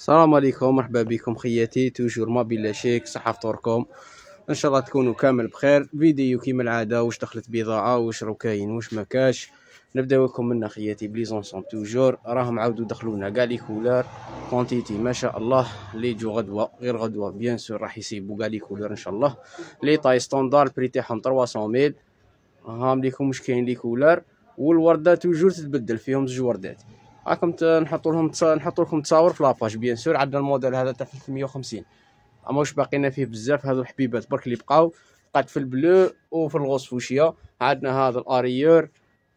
السلام عليكم مرحبا بكم خياتي توجور ما بلا شيك صحة فطوركم ان شاء الله تكونوا كامل بخير فيديو كيما العاده واش دخلت بضاعه واش راه كاين واش ما كاش نبداو لكم منا خياتي بلي توجور راهم عاودوا دخلونا كاع لي كولور كونتيتي ما شاء الله لي جو غدوه غير غدوه بيان سور راح يسيبوا كاع لي كولور ان شاء الله لي طاي ستاندار البري تاعهم 300 ميل هام ليكم واش كاين لي كولور والورده توجور تتبدل فيهم زوج وردات راكم نحطو لهم نحطو لكم تصاور في لاباج بيان سور عندنا الموديل هذا تاع 350 اما واش باقينا فيه بزاف هذو الحبيبات برك اللي بقاو بقات طيب في البلو وفي الغوص فوشيا عندنا هذا الاريور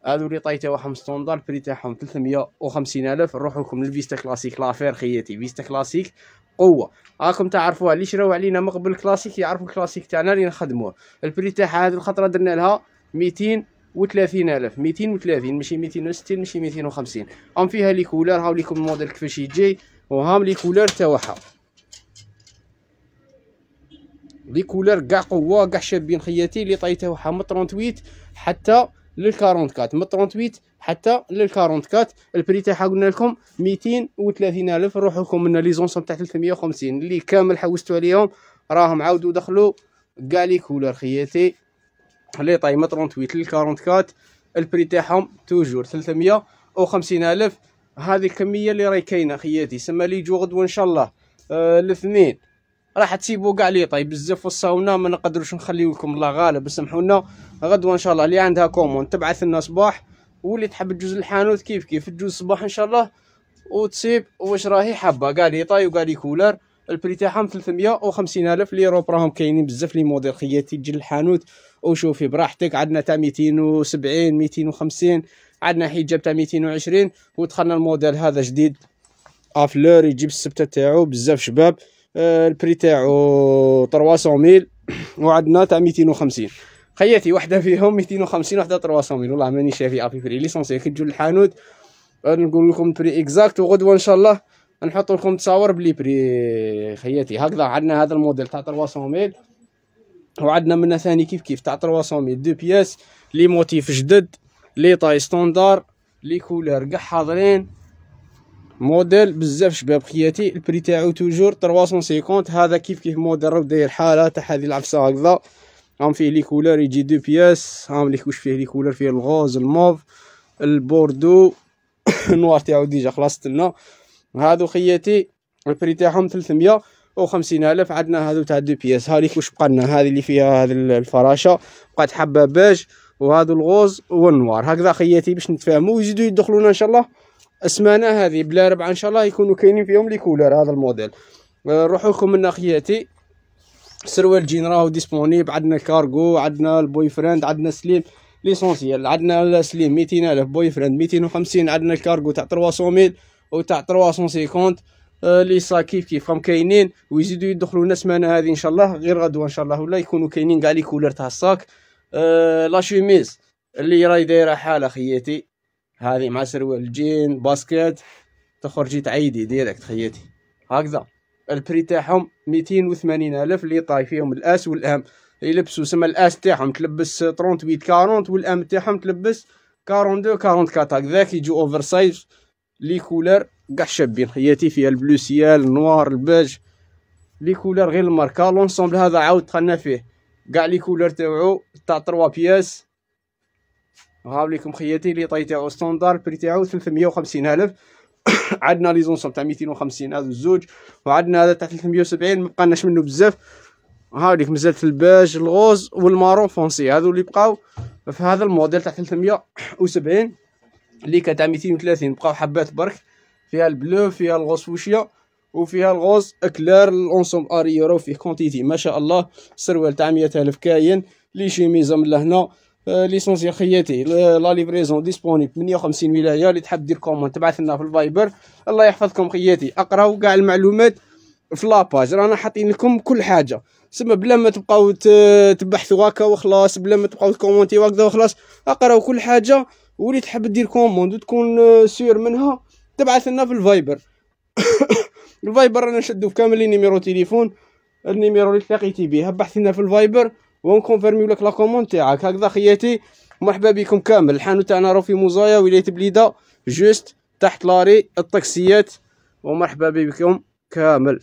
هذو اللي طاي تاعهم ستوندار بري تاعهم 350 الف نروحو لكم للفيستا كلاسيك لافير خياتي فيستا كلاسيك قوه راكم تعرفوها اللي شراو علينا من قبل كلاسيك يعرفوا الكلاسيك تاعنا اللي نخدموه البري تاعها هذه الخطره درنا لها 200 وثلاثين ألف ميتين وثلاثين ماشي ميتين وستين ماشي ميتين وخمسين هم فيها لي كولار هاو ليكم الموديل كيفاش يجي وهام لي كولار تاوعها لي كولار قاع قوه قاع شابين خياتي لي طاي تاوعها من 38 حتى لل كات من 38 حتى لل كات البري تاعها قلنا لكم وثلاثين الف روحو لكم من لي زونسون تاع وخمسين لي كامل حوستو عليهم راهم عاودو دخلو قاع لي كولار خياتي لي طايمه 38 44 البري تاعهم توجور ثلثمية خمسين الف هذه الكميه اللي راهي كاينه خياتي سما لي جو غدوه ان شاء الله آه الاثنين راح تسيبو كاع لي طاي بزاف في الصاونة ما نقدروش نخليو لكم الله غالب سمحونا غدوه ان شاء الله اللي عندها كومون تبعث لنا صباح واللي تحب تجوز الحانوت كيف كيف تجوز صباح ان شاء الله وتسيب واش راهي حابه كاع لي طاي وكاع لي كولر البري تاعهم 350 الف ليرو راهم كاينين بزاف لي موديل خياتي تجي للحانوت وشوفي براحتك عندنا تاع 270 250 عندنا حجاب تاع 220 ودخلنا الموديل هذا جديد افلور آه، يجيب السبته تاعو بزاف شباب آه، البري تاعو 300000 وعندنا تاع 250 خياتي وحده فيهم 250 وحده 300000 والله ماني شافي ابي فري ليسونسي كي تجو للحانوت آه، نقول لكم البري اكزاكت وغدوه ان شاء الله نحط لكم تصاور بلي بري خياتي هكذا عندنا هذا الموديل تاع 300 ميل وعندنا منه ثاني كيف كيف تاع 300 ميل دو بياس لي موتيف جدد لي طاي ستوندار لي كولور كاع حاضرين موديل بزاف شباب خياتي البري تاعو توجور 350 هذا كيف كيف موديل راه داير حاله تاع هذه العفسه هكذا هم فيه لي كولور يجي دو بياس هم لي كوش فيه لي كولور فيه الغوز الموف البوردو نوار تاعو ديجا خلاص تلنا هادو خياتي البري تاعهم 350 الف عندنا هادو تاع دو بياس هاديك واش بقى لنا هذه اللي فيها هذه الفراشه بقات حبه باج وهادو الغوز والنوار هكذا خياتي باش نتفاهموا ويزيدوا يدخلونا ان شاء الله السمانه هذه بلا ربع ان شاء الله يكونوا كاينين فيهم لي كولر هذا الموديل آه، نروحو لكم من خياتي سروال جين راهو ديسبونيب عندنا كارغو عندنا البوي فريند عندنا سليم ليسونسيال عندنا سليم الف بوي فريند 250 عندنا الكارغو تاع 300 ميل وتاع 350 آه، لي سا كيف كيف هم كاينين ويزيدوا يدخلوا الناس معنا هذه ان شاء الله غير غدوه ان شاء الله ولا يكونوا كاينين كاع لي كولر تاع الساك آه، لا شوميز اللي راهي دايره حاله خياتي هذه مع سروال جين باسكيت تخرجي تعيدي ديريكت خياتي هكذا البري تاعهم ميتين وثمانين الف اللي طاي فيهم الاس والام يلبسوا سما الاس تاعهم تلبس 38 40 والام تاعهم تلبس 42 44 هكذاك يجوا اوفر سايز لي كولور كاع شابين خياتي فيها البلو سيال النوار الباج لي كولور غير الماركه لونسومبل هذا عاود دخلنا فيه كاع لي كولور تاعو تاع 3 بياس غاب ليكم خياتي لي طاي تاعو ستوندار بري تاعو 350 الف عندنا لي زونسوم تاع 250 هذا الزوج وعندنا هذا تاع 370 ما بقالناش منه بزاف مزال في الباج الغوز والمارون فونسي هذو اللي بقاو في هذا الموديل تاع 370 اللي كانت ميتين وثلاثين بقاو حبات برك فيها البلو فيها الغوص فوشيا وفيها الغوص اكلار لونسوم اريورو فيه كونتيتي ما شاء الله سروال تاع الف كاين لي شيميزا من لهنا آه، ليسونس يا خياتي لا ليفريزون ديسبونيبل وخمسين ولايه اللي تحب دير كومون تبعث لنا في الفايبر الله يحفظكم خياتي اقراو كاع المعلومات في لاباج رانا حاطين لكم كل حاجه سما بلا ما تبقاو تبحثوا هكا وخلاص بلا ما تبقاو تكومونتيو هكذا وخلاص اقراو كل حاجه ولي تحب دير كوموند وتكون آه، سير منها تبعث لنا في الفايبر الفايبر انا نشدو كامل لي نيميرو تليفون النيميرو اللي تلاقيتي بيه بحث لنا في الفايبر ونكونفيرميو لك لا كوموند تاعك هكذا خياتي مرحبا بكم كامل الحانوت تاعنا راه في موزايا ولايه بليده جوست تحت لاري الطاكسيات ومرحبا بكم كامل